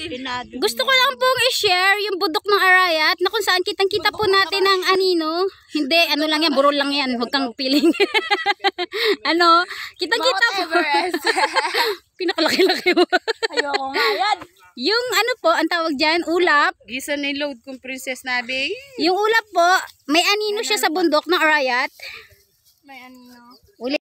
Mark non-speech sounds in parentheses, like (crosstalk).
din. Gusto ko lang pong i-share yung budok ng Arayat na kung saan kitang-kita po natin ang anino. Hindi, ano lang yan, burol lang yan. Huwag kang piling. (laughs) ano, kitang-kita po. (laughs) Pinakalaki-laki mo. Ayoko nga yan. Yung ano po, ang tawag dyan, ulap. Gisa ni load kong Princess Nabi. Yung ulap po, may anino siya sa bundok ng Arayat. May anino.